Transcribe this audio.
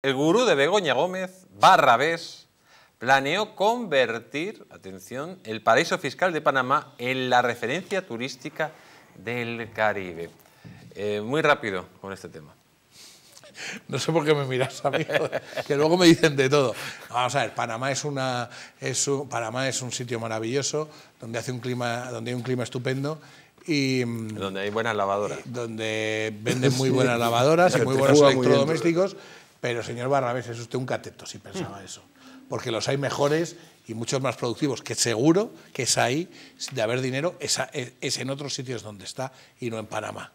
El gurú de Begoña Gómez, Barrabés, planeó convertir, atención, el paraíso fiscal de Panamá en la referencia turística del Caribe. Eh, muy rápido con este tema. No sé por qué me miras a que luego me dicen de todo. Vamos a ver, Panamá es, una, un, Panamá es un sitio maravilloso, donde, hace un clima, donde hay un clima estupendo y... Mm, donde hay buenas lavadoras. Donde venden muy buenas lavadoras y muy buenos electrodomésticos. Pero, señor Barrabés, es usted un cateto si pensaba eso. Porque los hay mejores y muchos más productivos, que seguro que es ahí, de haber dinero, es en otros sitios donde está y no en Panamá.